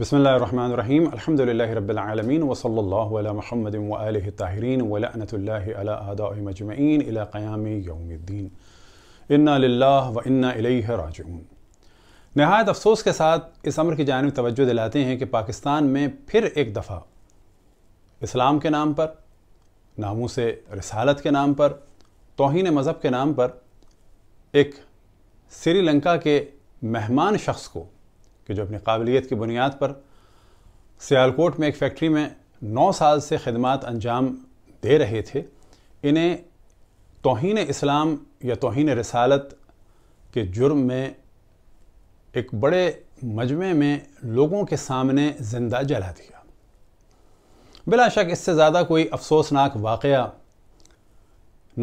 बसमीम अल्हम्दुलिल्लाहि रब्बिल आलमीन वसल्लल्लाहु अला मुहम्मद व आलिहि ताहिरीन इन्ना व इन्ना राज नहायत अफसोस के साथ इस अमर की जानब तवज्जो दिलाते हैं कि पाकिस्तान में फिर एक दफ़ा इस्लाम के नाम पर नामों से रसालत के नाम पर तोहन मज़हब के नाम पर एक श्रीलंका के मेहमान शख्स को कि जो अपनी काबिलियत की बुनियाद पर सियालकोट में एक फैक्ट्री में नौ साल से खदमात अंजाम दे रहे थे इन्हें तोहन इस्लाम या तोहन रसालत के जुर्म में एक बड़े मजमे में लोगों के सामने ज़िंदा जला दिया बिलाशक इससे ज़्यादा कोई अफसोसनाक वाक़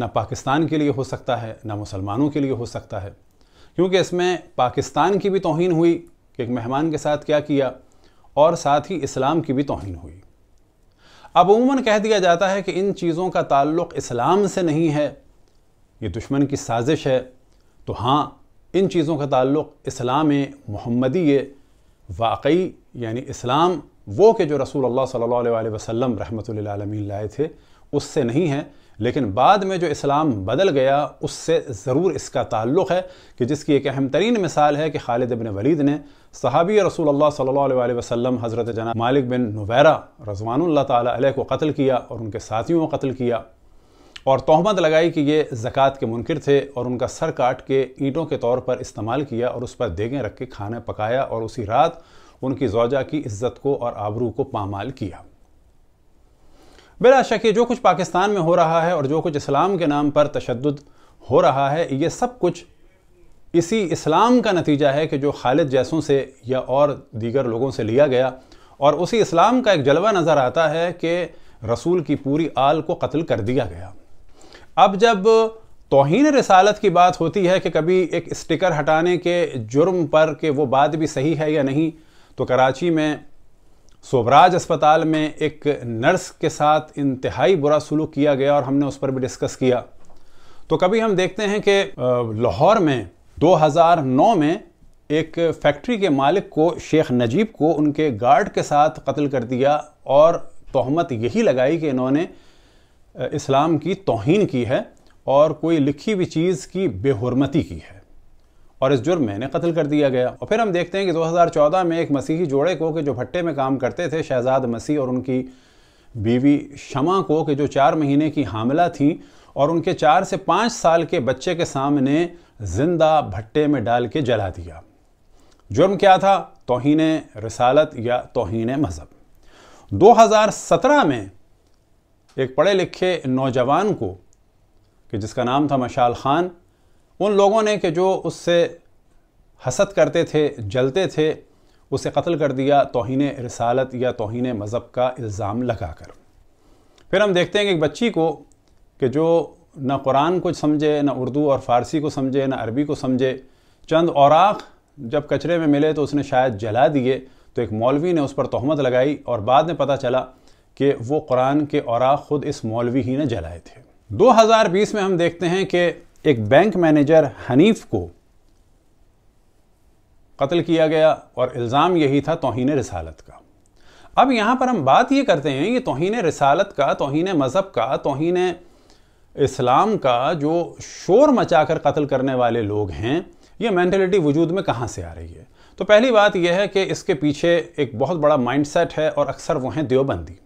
ना पाकिस्तान के लिए हो सकता है ना मुसलमानों के लिए हो सकता है क्योंकि इसमें पाकिस्तान की भी तोहन हुई कि एक मेहमान के साथ क्या किया और साथ ही इस्लाम की भी तोहन हुई अब अमूमन कह दिया जाता है कि इन चीज़ों का ताल्लुक़ इस्लाम से नहीं है ये दुश्मन की साजिश है तो हाँ इन चीज़ों का ताल्लुक़ इस्लाम मोहम्मदी वाकई यानी इस्लाम वो के जो रसूल अल्लाह सल्लल्लाहु अलैहि वसल्लम रहमतुल्लिह लाए थे उससे नहीं है लेकिन बाद में जो इस्लाम बदल गया उससे ज़रूर इसका ताल्लुक़ है कि जिसकी एक अहम तरीन मिसाल है कि खालिद बिन वलीद ने सहाबी रसूल अल्लाह सल्लल्लाहु अलैहि वसल्लम हज़रत जना मालिक बिन नवैरा रजवान ताली को कत्ल किया और उनके साथियों को कत्ल किया और तोहमत लगाई कि ये ज़क़़त के मुनकर थे और उनका सर काट के ईंटों के तौर पर इस्तेमाल किया और उस पर देगें रख के खाना पकाया और उसी रात उनकी जौजा की इज़्ज़त को और आबरू को पामाल किया बिला शक ये जो कुछ पाकिस्तान में हो रहा है और जो कुछ इस्लाम के नाम पर तशद हो रहा है ये सब कुछ इसी इस्लाम का नतीजा है कि जो खालिद जैसों से या और दीगर लोगों से लिया गया और उसी इस्लाम का एक जलवा नज़र आता है कि रसूल की पूरी आल को कत्ल कर दिया गया अब जब तोहन रसालत की बात होती है कि कभी एक स्टिकर हटाने के जुर्म पर कि वो बात भी सही है या नहीं तो कराची में सोबराज अस्पताल में एक नर्स के साथ इंतहाई बुरा सलूक किया गया और हमने उस पर भी डिस्कस किया तो कभी हम देखते हैं कि लाहौर में 2009 में एक फैक्ट्री के मालिक को शेख नजीब को उनके गार्ड के साथ कत्ल कर दिया और तहमत यही लगाई कि इन्होंने इस्लाम की तोहन की है और कोई लिखी हुई चीज़ की बेहरमती की है और इस जुर्म में इन्हें कत्ल कर दिया गया और फिर हम देखते हैं कि 2014 में एक मसीही जोड़े को कि जो भट्टे में काम करते थे शहजाद मसीह और उनकी बीवी शमा को कि जो चार महीने की हामला थी और उनके चार से पाँच साल के बच्चे के सामने जिंदा भट्टे में डाल के जला दिया जुर्म क्या था तोहन रसालत या तोहन मज़हब 2017 में एक पढ़े लिखे नौजवान को कि जिसका नाम था मशाल ख़ान उन लोगों ने कि जो उससे हसद करते थे जलते थे उसे कत्ल कर दिया तोहन रसालत या तोहन मज़हब का इल्ज़ाम लगाकर फिर हम देखते हैं कि एक बच्ची को कि जो ना कुरान को समझे ना उर्दू और फ़ारसी को समझे ना अरबी को समझे चंद औराख जब कचरे में मिले तो उसने शायद जला दिए तो एक मौलवी ने उस पर तहमत लगाई और बाद में पता चला कि वो कुरान के औराख ख़ुद इस मौलवी ही ने जलाए थे 2020 में हम देखते हैं कि एक बैंक मैनेजर हनीफ को कत्ल किया गया और इल्ज़ाम यही था तोहन रसालत का अब यहाँ पर हम बात ये करते हैं ये तोहन रसालत का तोहन मज़हब का तोहन इस्लाम का जो शोर मचा कर कत्ल करने वाले लोग हैं ये मैंटेलिटी वजूद में कहाँ से आ रही है तो पहली बात यह है कि इसके पीछे एक बहुत बड़ा माइंडसेट है और अक्सर वह हैं देवबंदी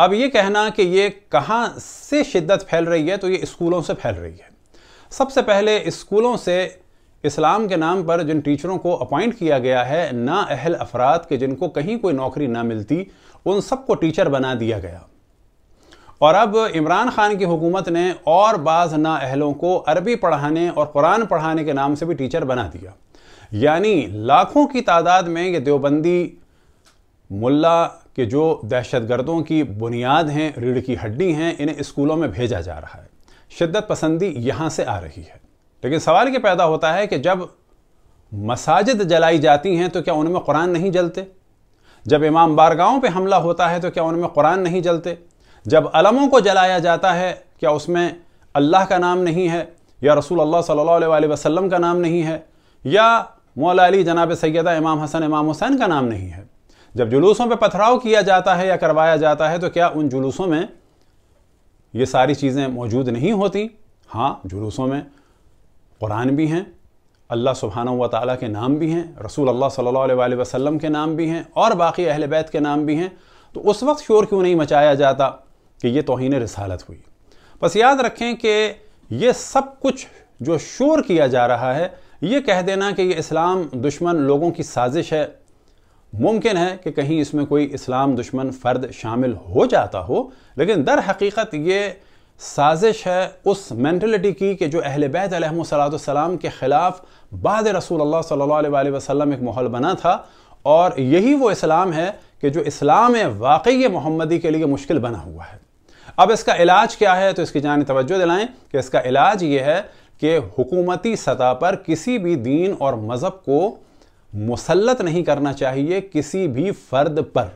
अब ये कहना कि ये कहाँ से शिद्दत फैल रही है तो ये स्कूलों से फैल रही है सबसे पहले स्कूलों से इस्लाम के नाम पर जिन टीचरों को अपॉइंट किया गया है ना अहल अफराद के जिनको कहीं कोई नौकरी ना मिलती उन सबको टीचर बना दिया गया और अब इमरान खान की हुकूमत ने और बाज़ ना अहलों को अरबी पढ़ाने और कुरान पढ़ाने के नाम से भी टीचर बना दिया यानी लाखों की तादाद में ये देवबंदी मुल्ला के जो दहशतगर्दों की बुनियाद हैं रीढ़ की हड्डी हैं इन्हें स्कूलों में भेजा जा रहा है शिद्दत पसंदी यहाँ से आ रही है लेकिन सवाल यह पैदा होता है कि जब मसाजिद जलाई जाती हैं तो क्या उनमें कुरान नहीं जलते जब इमाम बारगाहों पे हमला होता है तो क्या उनमें कुरान नहीं जलते जब अलमों को जलाया जाता है क्या उसमें अल्लाह का नाम नहीं है या रसूल अल्लाह सल्लल्लाहु अलैहि वसल्लम का नाम नहीं है या मौला अली जनाब सैदा इमाम हसन इमाम हुसैन का नाम नहीं है जब जुलूसों पर पथराव किया जाता है या करवाया जाता है तो क्या उन जुलूसों में ये सारी चीज़ें मौजूद नहीं होती हाँ जुलूसों में कुरान भी हैं अल्लाह सुबहान व के नाम भी हैं रसूल अल्लाह सल्ला अलैहि के नाम भी हैं और बाकी अहल बैत के नाम भी हैं तो उस वक्त शोर क्यों नहीं मचाया जाता कि ये तोहन रसालत हुई बस याद रखें कि ये सब कुछ जो शोर किया जा रहा है ये कह देना कि ये इस्लाम दुश्मन लोगों की साजिश है मुमकिन है कि कहीं इसमें कोई इस्लाम दुश्मन फ़र्द शामिल हो जाता हो लेकिन दर हकीकत ये साजिश है उस मैंटलिटी की कि जो अहल बैत सलाम के ख़िलाफ़ बाद रसूल अल्लाह सल्ला वसम एक माहौल बना था और यही वो इस्लाम है कि जो इस्लाम वाकई मोहम्मदी के लिए मुश्किल बना हुआ है अब इसका इलाज क्या है तो इसकी जान तवज्जो दिलाएं कि इसका इलाज ये है कि हुकूमती सतह पर किसी भी दीन और मज़हब को मुसलत नहीं करना चाहिए किसी भी फर्द पर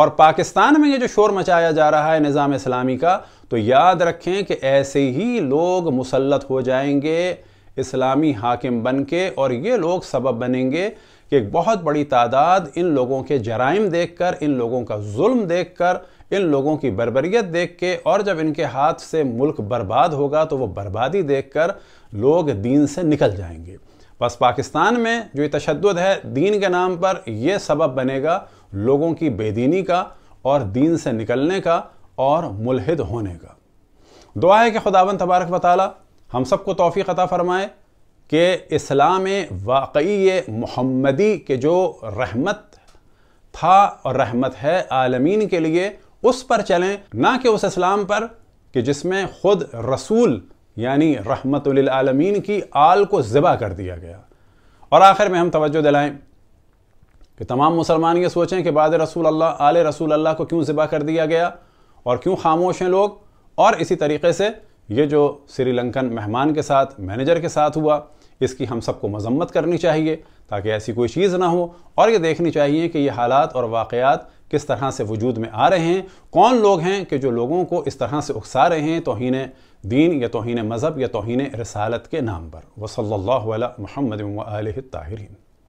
और पाकिस्तान में ये जो शोर मचाया जा रहा है निज़ाम इस्लामी का तो याद रखें कि ऐसे ही लोग मुसलत हो जाएंगे इस्लामी हाकिम बन के और ये लोग सबब बनेंगे कि एक बहुत बड़ी तादाद इन लोगों के जराइम देख कर इन लोगों का जुल्म देख कर इन लोगों की बरबरीत देख के और जब इनके हाथ से मुल्क बर्बाद होगा तो वह बर्बादी देख कर लोग दीन से निकल जाएंगे बस पाकिस्तान में जो ये तशद है दीन के नाम पर यह सबब बनेगा लोगों की बेदीनी का और दीन से निकलने का और मुलहद होने का दुआ है कि खुदाबंद तबारक वाली हम सबको तोफ़ी अता फ़रमाए कि इस्लाम वाकई मोहम्मदी के जो रहमत था और रहमत है आलमीन के लिए उस पर चलें ना कि उस इस्लाम पर कि जिसमें ख़ुद रसूल यानी रहमत आलमीन की आल को ज़िबा कर दिया गया और आखिर में हम तवज्जो दिलाएं कि तमाम मुसलमान ये सोचें कि बाद रसूल अल्लाह आल रसूल अल्लाह को क्यों ज़िबा कर दिया गया और क्यों खामोश हैं लोग और इसी तरीके से ये जो श्रीलंकन मेहमान के साथ मैनेजर के साथ हुआ इसकी हम सबको मजम्मत करनी चाहिए ताकि ऐसी कोई चीज़ ना हो और ये देखनी चाहिए कि ये हालात और वाक़ात किस तरह से वजूद में आ रहे हैं कौन लोग हैं कि जो लोगों को इस तरह से उकसा रहे हैं तोहन दीन या तोहन मज़हब या तोहन रसालत के नाम पर वसल्ला महमद ताहरीन